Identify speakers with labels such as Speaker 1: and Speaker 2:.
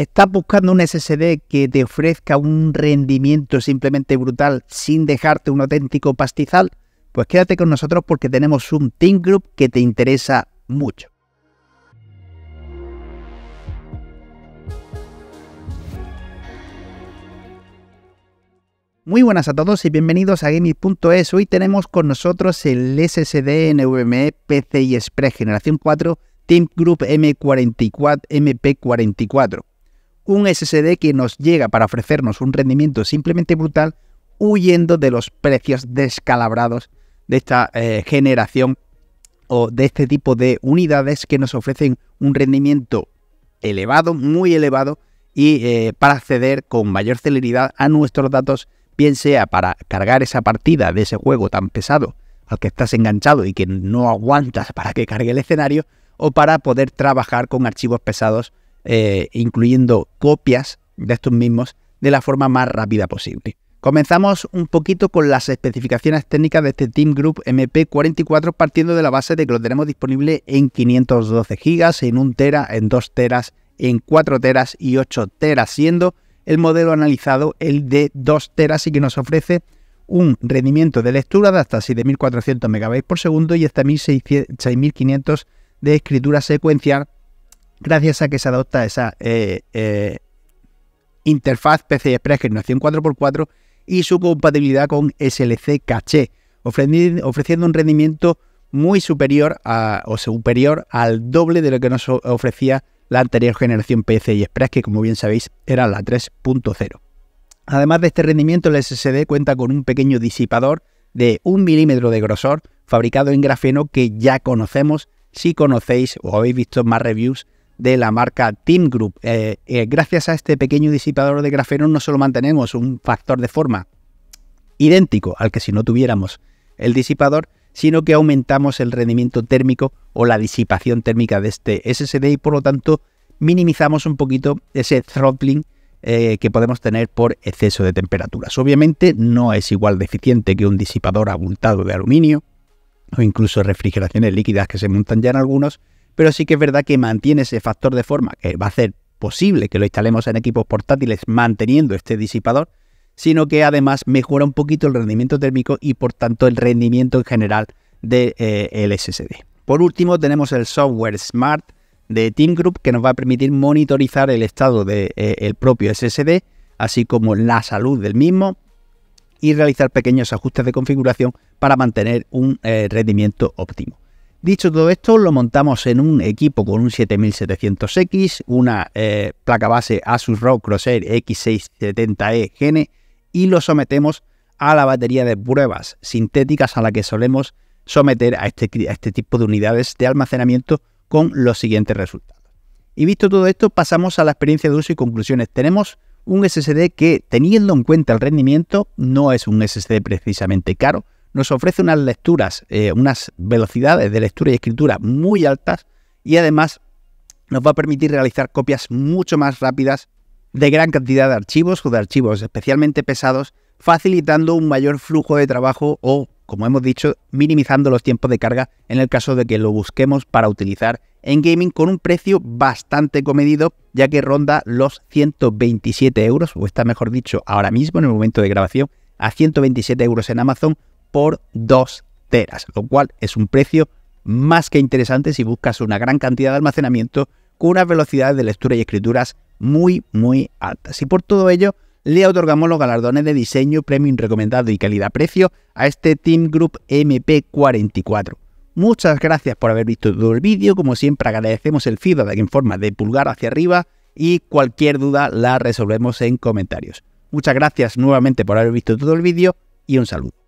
Speaker 1: ¿Estás buscando un SSD que te ofrezca un rendimiento simplemente brutal sin dejarte un auténtico pastizal? Pues quédate con nosotros porque tenemos un Team Group que te interesa mucho. Muy buenas a todos y bienvenidos a Gaming.es. Hoy tenemos con nosotros el SSD NVMe PCI Express Generación 4 Team Group M44, MP44 un SSD que nos llega para ofrecernos un rendimiento simplemente brutal, huyendo de los precios descalabrados de esta eh, generación o de este tipo de unidades que nos ofrecen un rendimiento elevado, muy elevado, y eh, para acceder con mayor celeridad a nuestros datos, bien sea para cargar esa partida de ese juego tan pesado al que estás enganchado y que no aguantas para que cargue el escenario, o para poder trabajar con archivos pesados eh, incluyendo copias de estos mismos de la forma más rápida posible. Comenzamos un poquito con las especificaciones técnicas de este Team Group MP44 partiendo de la base de que lo tenemos disponible en 512 GB, en 1 tera, en 2 teras, en 4 teras y 8 teras, siendo el modelo analizado el de 2 teras y que nos ofrece un rendimiento de lectura de hasta 7.400 MB por segundo y hasta 6.500 de escritura secuencial gracias a que se adopta esa eh, eh, interfaz PCI Express generación 4x4 y su compatibilidad con SLC caché, ofreciendo un rendimiento muy superior o superior al doble de lo que nos ofrecía la anterior generación PCI Express, que como bien sabéis era la 3.0. Además de este rendimiento, el SSD cuenta con un pequeño disipador de un milímetro de grosor fabricado en grafeno que ya conocemos si conocéis o habéis visto más reviews de la marca Team Group. Eh, eh, gracias a este pequeño disipador de grafeno no solo mantenemos un factor de forma idéntico al que si no tuviéramos el disipador, sino que aumentamos el rendimiento térmico o la disipación térmica de este SSD y por lo tanto minimizamos un poquito ese throttling eh, que podemos tener por exceso de temperaturas. Obviamente no es igual de eficiente que un disipador abultado de aluminio o incluso refrigeraciones líquidas que se montan ya en algunos, pero sí que es verdad que mantiene ese factor de forma que va a hacer posible que lo instalemos en equipos portátiles manteniendo este disipador, sino que además mejora un poquito el rendimiento térmico y por tanto el rendimiento en general del eh, SSD. Por último tenemos el software Smart de Team Group que nos va a permitir monitorizar el estado del eh, propio SSD, así como la salud del mismo y realizar pequeños ajustes de configuración para mantener un eh, rendimiento óptimo. Dicho todo esto, lo montamos en un equipo con un 7700X, una eh, placa base Asus ROG Crosshair X670E gen e, y lo sometemos a la batería de pruebas sintéticas a la que solemos someter este a este tipo de unidades de almacenamiento con los siguientes resultados. Y visto todo esto, pasamos a la experiencia de uso y conclusiones. Tenemos un SSD que, teniendo en cuenta el rendimiento, no es un SSD precisamente caro, nos ofrece unas lecturas, eh, unas velocidades de lectura y escritura muy altas y además nos va a permitir realizar copias mucho más rápidas de gran cantidad de archivos o de archivos especialmente pesados, facilitando un mayor flujo de trabajo o, como hemos dicho, minimizando los tiempos de carga en el caso de que lo busquemos para utilizar en gaming con un precio bastante comedido, ya que ronda los 127 euros, o está mejor dicho, ahora mismo en el momento de grabación, a 127 euros en Amazon por 2 teras, lo cual es un precio más que interesante si buscas una gran cantidad de almacenamiento con unas velocidades de lectura y escrituras muy, muy altas. Y por todo ello, le otorgamos los galardones de diseño, premium recomendado y calidad-precio a este Team Group MP44. Muchas gracias por haber visto todo el vídeo, como siempre agradecemos el feedback en forma de pulgar hacia arriba y cualquier duda la resolvemos en comentarios. Muchas gracias nuevamente por haber visto todo el vídeo y un saludo.